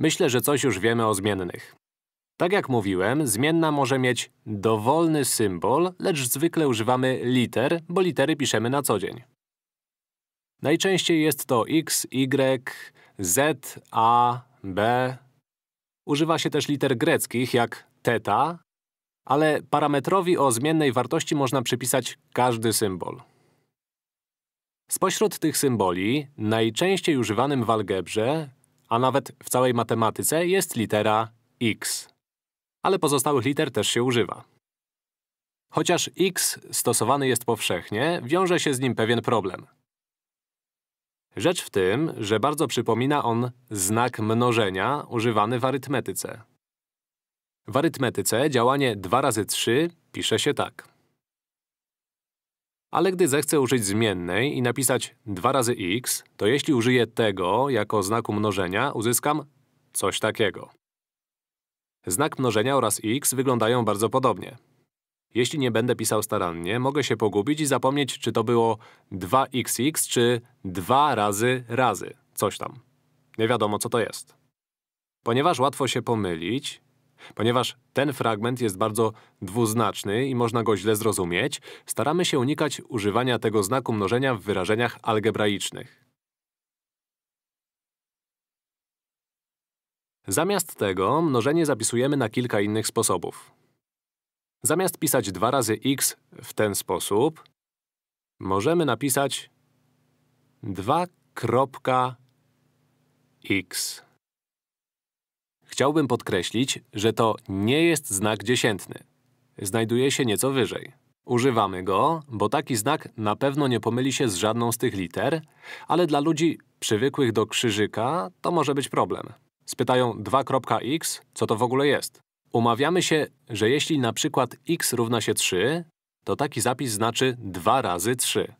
Myślę, że coś już wiemy o zmiennych. Tak jak mówiłem, zmienna może mieć dowolny symbol, lecz zwykle używamy liter, bo litery piszemy na co dzień. Najczęściej jest to x, y, z, a, b. Używa się też liter greckich, jak teta, ale parametrowi o zmiennej wartości można przypisać każdy symbol. Spośród tych symboli, najczęściej używanym w algebrze a nawet w całej matematyce jest litera x. Ale pozostałych liter też się używa. Chociaż x stosowany jest powszechnie, wiąże się z nim pewien problem. Rzecz w tym, że bardzo przypomina on znak mnożenia używany w arytmetyce. W arytmetyce działanie 2 razy 3 pisze się tak. Ale gdy zechcę użyć zmiennej i napisać 2 razy x, to jeśli użyję tego jako znaku mnożenia, uzyskam coś takiego. Znak mnożenia oraz x wyglądają bardzo podobnie. Jeśli nie będę pisał starannie, mogę się pogubić i zapomnieć, czy to było 2xx, czy 2 razy razy, coś tam. Nie wiadomo, co to jest. Ponieważ łatwo się pomylić, Ponieważ ten fragment jest bardzo dwuznaczny i można go źle zrozumieć, staramy się unikać używania tego znaku mnożenia w wyrażeniach algebraicznych. Zamiast tego mnożenie zapisujemy na kilka innych sposobów. Zamiast pisać 2 razy x w ten sposób, możemy napisać 2.x. Chciałbym podkreślić, że to nie jest znak dziesiętny. Znajduje się nieco wyżej. Używamy go, bo taki znak na pewno nie pomyli się z żadną z tych liter, ale dla ludzi przywykłych do krzyżyka to może być problem. Spytają 2.x, co to w ogóle jest. Umawiamy się, że jeśli na przykład x równa się 3, to taki zapis znaczy 2 razy 3.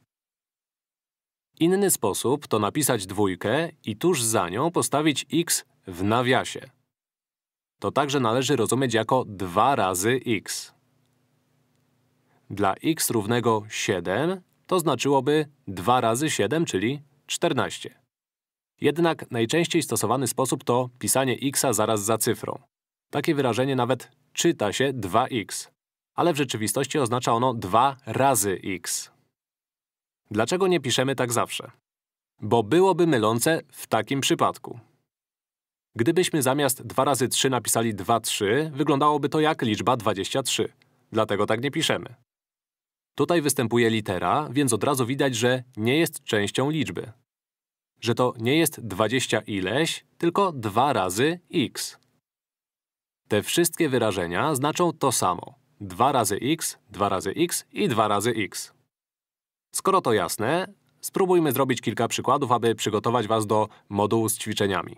Inny sposób to napisać dwójkę i tuż za nią postawić x w nawiasie to także należy rozumieć jako 2 razy x. Dla x równego 7 to znaczyłoby 2 razy 7, czyli 14. Jednak najczęściej stosowany sposób to pisanie x zaraz za cyfrą. Takie wyrażenie nawet czyta się 2x, ale w rzeczywistości oznacza ono 2 razy x. Dlaczego nie piszemy tak zawsze? Bo byłoby mylące w takim przypadku. Gdybyśmy zamiast 2 razy 3 napisali 2, 3, wyglądałoby to jak liczba 23. Dlatego tak nie piszemy. Tutaj występuje litera, więc od razu widać, że nie jest częścią liczby. Że to nie jest 20 ileś, tylko 2 razy x. Te wszystkie wyrażenia znaczą to samo. 2 razy x, 2 razy x i 2 razy x. Skoro to jasne, spróbujmy zrobić kilka przykładów, aby przygotować was do modułu z ćwiczeniami.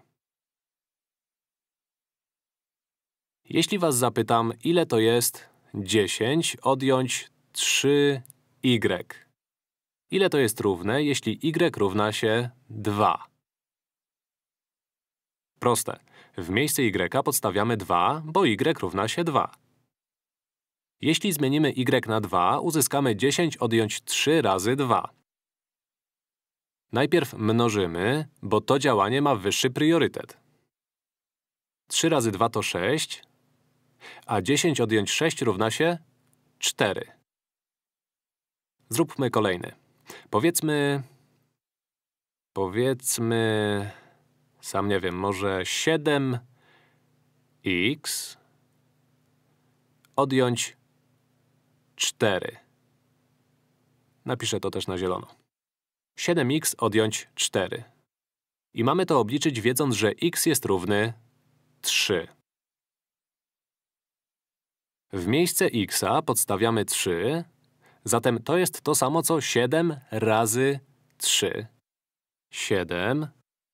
Jeśli was zapytam, ile to jest 10 odjąć 3y? Y. Ile to jest równe, jeśli y równa się 2? Proste. W miejsce y podstawiamy 2, bo y równa się 2. Jeśli zmienimy y na 2, uzyskamy 10 odjąć 3 razy 2. Najpierw mnożymy, bo to działanie ma wyższy priorytet. 3 razy 2 to 6, a 10 odjąć 6 równa się 4. Zróbmy kolejny. Powiedzmy… Powiedzmy… Sam nie wiem, może 7x odjąć 4. Napiszę to też na zielono. 7x odjąć 4. I mamy to obliczyć wiedząc, że x jest równy 3. W miejsce x podstawiamy 3, zatem to jest to samo co 7 razy 3. 7.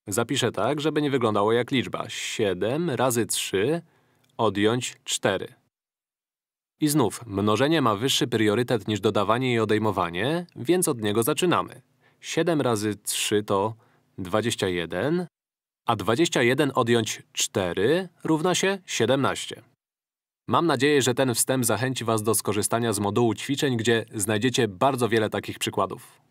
Zapiszę tak, żeby nie wyglądało jak liczba. 7 razy 3 odjąć 4. I znów, mnożenie ma wyższy priorytet niż dodawanie i odejmowanie, więc od niego zaczynamy. 7 razy 3 to 21, a 21 odjąć 4 równa się 17. Mam nadzieję, że ten wstęp zachęci Was do skorzystania z modułu ćwiczeń, gdzie znajdziecie bardzo wiele takich przykładów.